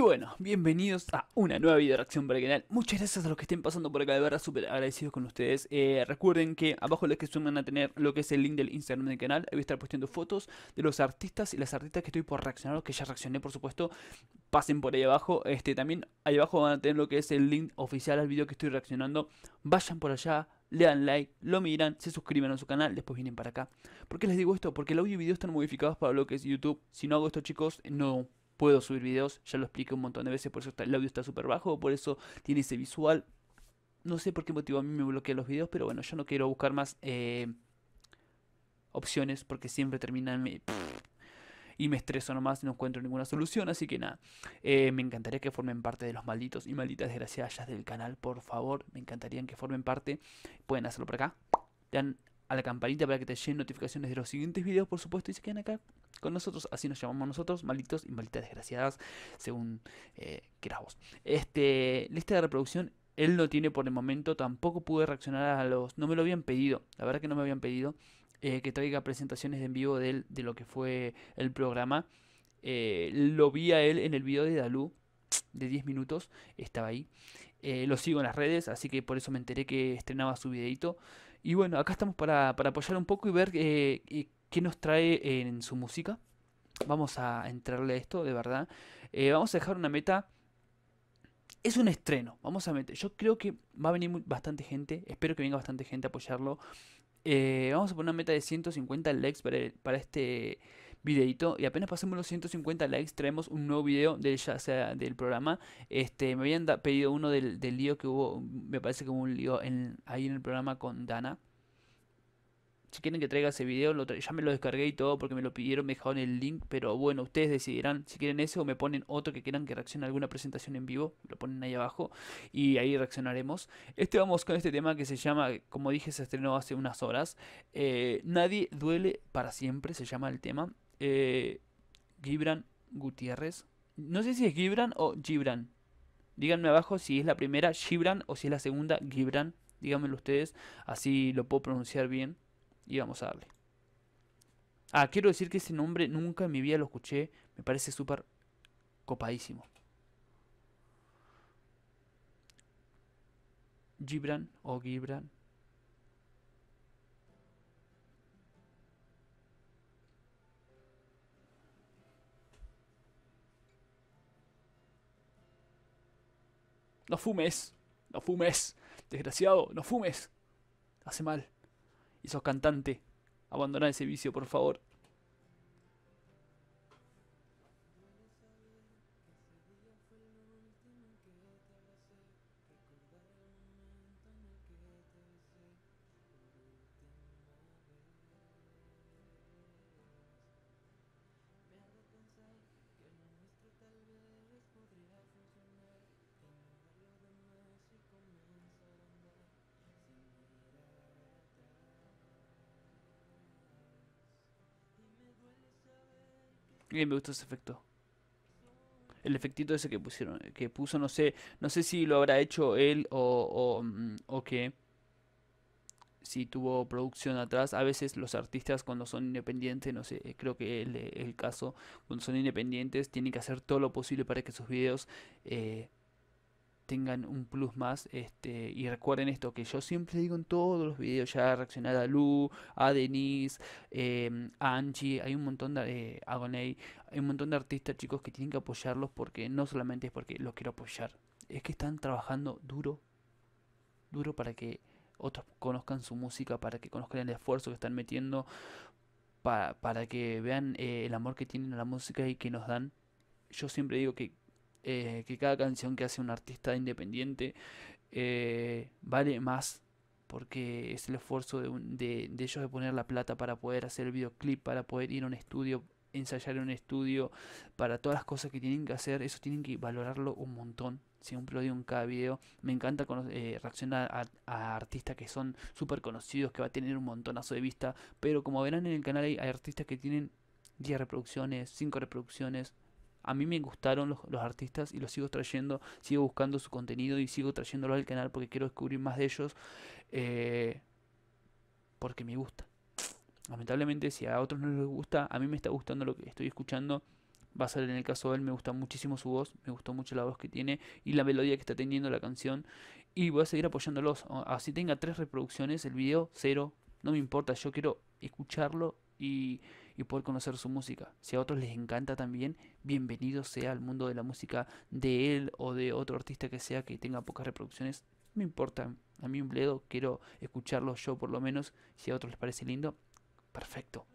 Y bueno, bienvenidos a una nueva video reacción para el canal. Muchas gracias a los que estén pasando por acá, de verdad súper agradecidos con ustedes. Eh, recuerden que abajo en la descripción van a tener lo que es el link del Instagram del canal. Ahí voy a estar posteando fotos de los artistas y las artistas que estoy por reaccionar, que ya reaccioné por supuesto. Pasen por ahí abajo. Este, también ahí abajo van a tener lo que es el link oficial al video que estoy reaccionando. Vayan por allá, le dan like, lo miran, se suscriben a su canal, después vienen para acá. ¿Por qué les digo esto? Porque el audio y video están modificados para lo que es YouTube. Si no hago esto, chicos, no puedo subir videos, ya lo expliqué un montón de veces, por eso el audio está súper bajo, por eso tiene ese visual. No sé por qué motivo a mí me bloquea los videos, pero bueno, yo no quiero buscar más eh, opciones porque siempre terminan... y me estreso nomás, no encuentro ninguna solución, así que nada, eh, me encantaría que formen parte de los malditos y malditas desgraciadas del canal, por favor, me encantaría que formen parte, pueden hacerlo por acá, dan a la campanita para que te lleguen notificaciones de los siguientes videos, por supuesto, y se quedan acá con nosotros, así nos llamamos nosotros, malditos y malditas desgraciadas, según eh, Este, lista de reproducción, él no tiene por el momento, tampoco pude reaccionar a los, no me lo habían pedido, la verdad que no me habían pedido eh, que traiga presentaciones en vivo de, él, de lo que fue el programa. Eh, lo vi a él en el video de Dalú de 10 minutos, estaba ahí. Eh, lo sigo en las redes, así que por eso me enteré que estrenaba su videito. Y bueno, acá estamos para, para apoyar un poco y ver eh, qué nos trae eh, en su música. Vamos a entrarle a esto, de verdad. Eh, vamos a dejar una meta. Es un estreno, vamos a meter. Yo creo que va a venir bastante gente. Espero que venga bastante gente a apoyarlo. Eh, vamos a poner una meta de 150 likes para, este videito. Y apenas pasemos los 150 likes, traemos un nuevo video del programa. Este, me habían pedido uno del, lío que hubo, me parece que hubo un lío ahí en el programa con Dana. Si quieren que traiga ese video, ya me lo descargué y todo porque me lo pidieron, me dejaron el link. Pero bueno, ustedes decidirán si quieren ese o me ponen otro que quieran que reaccione a alguna presentación en vivo. Lo ponen ahí abajo y ahí reaccionaremos. Este vamos con este tema que se llama, como dije, se estrenó hace unas horas. Eh, Nadie duele para siempre, se llama el tema. Eh, Gibran Gutiérrez. No sé si es Gibran o Gibran. Díganme abajo si es la primera Gibran o si es la segunda Gibran. Díganmelo ustedes, así lo puedo pronunciar bien y vamos a darle. Ah, quiero decir que ese nombre nunca en mi vida lo escuché. Me parece súper copadísimo. Gibran o oh, Gibran. No fumes, no fumes, desgraciado, no fumes. Hace mal y sos cantante, abandona ese vicio, por favor. me gusta ese efecto. El efectito ese que pusieron, que puso, no sé, no sé si lo habrá hecho él mm, o, qué. Si tuvo producción atrás, a veces los artistas cuando son independientes, no sé, creo que el, el, caso, cuando son independientes tienen que hacer todo lo posible para que sus videos eh, tengan un plus más. Este, y recuerden esto que yo siempre digo en todos los videos, ya reaccionar a Lu, a Denise, em, a Angie, hay un montón de eh, hay un montón de artistas chicos que tienen que apoyarlos porque no solamente es porque los quiero apoyar, es que están trabajando duro, duro para que otros conozcan su música, para que conozcan el esfuerzo que están metiendo, para, que vean eh, el amor que tienen a la música y que nos dan. Yo siempre digo que eh, que cada canción que hace un artista independiente eh, vale más porque es el esfuerzo de, ellos de poner la plata para poder hacer el videoclip, para poder ir a un estudio, ensayar en un estudio, para todas las cosas que tienen que hacer, eso tienen que valorarlo un montón. Siempre lo digo en cada video. Me encanta eh, reaccionar a, artistas que son súper conocidos, que va a tener un montonazo de vista. Pero como verán en el canal hay, hay artistas que tienen 10 reproducciones, 5 reproducciones, a mí me gustaron los, artistas y los sigo trayendo, sigo buscando su contenido y sigo trayéndolo al canal porque quiero descubrir más de ellos. Eh, porque me gusta. Lamentablemente, si a otros no les gusta, a mí me está gustando lo que estoy escuchando. Va a ser en el caso de él, me gusta muchísimo su voz, me gustó mucho la voz que tiene y la melodía que está teniendo la canción. Y voy a seguir apoyándolos. Así tenga tres reproducciones, el video cero, no me importa, yo quiero escucharlo y y poder conocer su música. Si a otros les encanta también, bienvenido sea al mundo de la música de él o de otro artista que sea que tenga pocas reproducciones. Me importa, a mí un bledo, quiero escucharlo yo por lo menos. Si a otros les parece lindo, perfecto.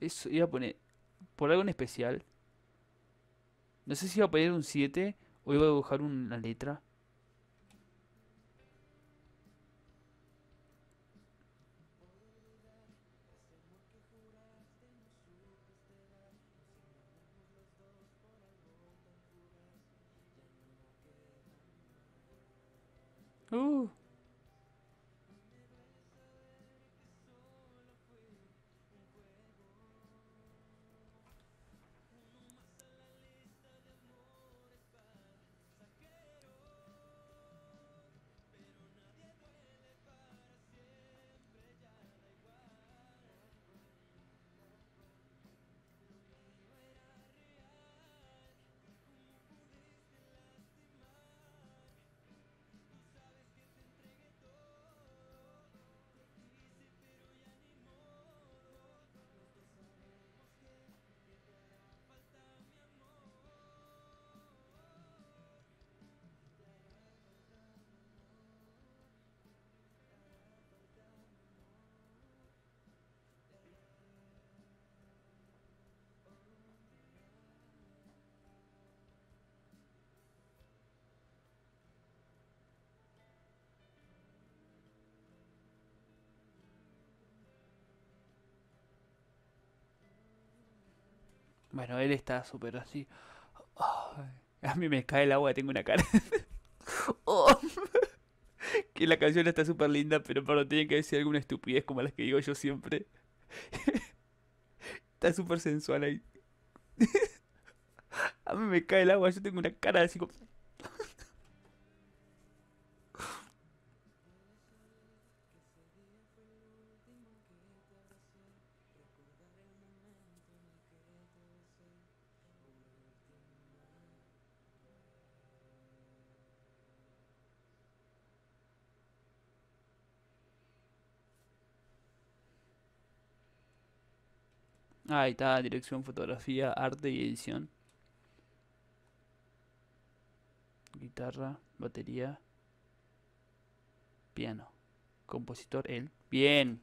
eso iba a poner. Por algo en especial. No sé si iba a poner un 7 o iba a dibujar una letra. Uh Bueno, él está súper así. a mí me cae el agua, tengo una cara. Oh. que la canción está súper linda, pero pero tiene que decir alguna estupidez como las que digo yo siempre. está súper sensual ahí. a mí me cae el agua, yo tengo una cara así como... Ah, ahí está, dirección, fotografía, arte y edición. Guitarra, batería, piano. Compositor, él. Bien.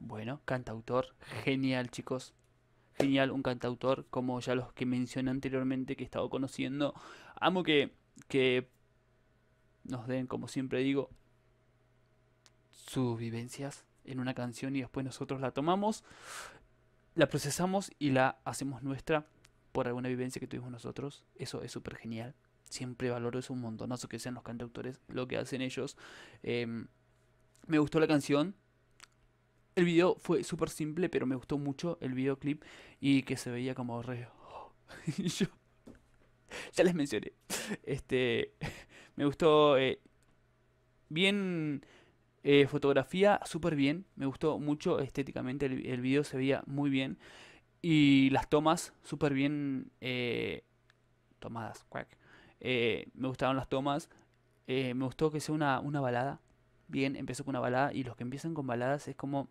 Bueno, cantautor. Genial, chicos genial, un cantautor como ya los que mencioné anteriormente que he estado conociendo. Amo que, que nos den, como siempre digo, sus vivencias en una canción y después nosotros la tomamos, la procesamos y la hacemos nuestra por alguna vivencia que tuvimos nosotros. Eso es súper genial. Siempre valoro eso un montonazo que sean los cantautores lo que hacen ellos. Em, me gustó la canción, el video fue súper simple, pero me gustó mucho el videoclip y que se veía como re... ya les mencioné. Este... Me gustó... Eh, bien... Eh, fotografía súper bien, me gustó mucho estéticamente, el, video se veía muy bien y las tomas súper bien eh, tomadas, crack. me gustaron las tomas, me gustó que sea una, una balada, bien, empezó con una balada y los que empiezan con baladas es como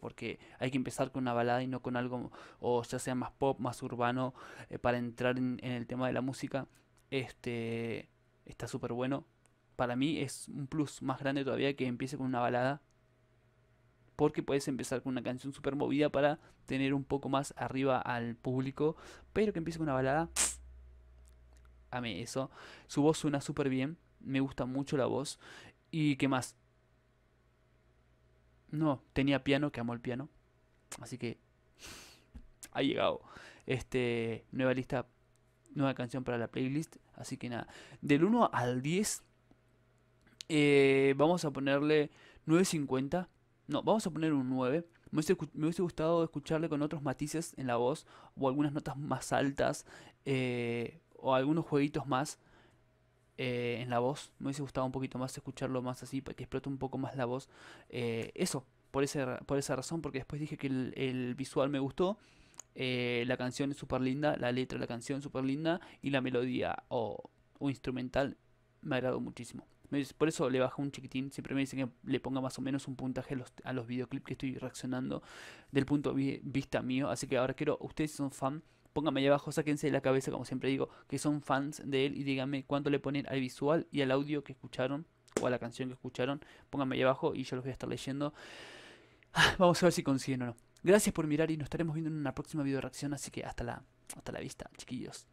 porque hay que empezar con una balada y no con algo, o ya sea más pop, más urbano, eh, para entrar en, el tema de la música. Este está súper bueno. Para mí es un plus más grande todavía que empiece con una balada. Porque puedes empezar con una canción súper movida para tener un poco más arriba al público. Pero que empiece con una balada. a mí eso. Su voz suena súper bien. Me gusta mucho la voz. ¿Y qué más? No, tenía piano, que amó el piano. Así que ha llegado. Este, nueva lista, nueva canción para la playlist. Así que nada, del 1 al 10, eh, vamos a ponerle 9.50. No, vamos a poner un 9. Me hubiese, gustado escucharle con otros matices en la voz o algunas notas más altas eh, o algunos jueguitos más eh, en la voz. Me hubiese gustado un poquito más escucharlo más así, para que explote un poco más la voz. Eh, eso, por, por esa razón, porque después dije que el, visual me gustó. Eh, la canción es súper linda, la letra de la canción es súper linda y la melodía o, instrumental me agradó muchísimo. Por eso le bajo un chiquitín. Siempre me dicen que le ponga más o menos un puntaje a los, videoclips que estoy reaccionando del punto de vista mío. Así que ahora quiero, ustedes son fan, pónganme ahí abajo, sáquense de la cabeza, como siempre digo, que son fans de él y díganme cuánto le ponen al visual y al audio que escucharon o a la canción que escucharon. Pónganme ahí abajo y yo los voy a estar leyendo. Ah, vamos a ver si consiguen o no. Gracias por mirar y nos estaremos viendo en una próxima video reacción, así que hasta la, hasta la vista, chiquillos.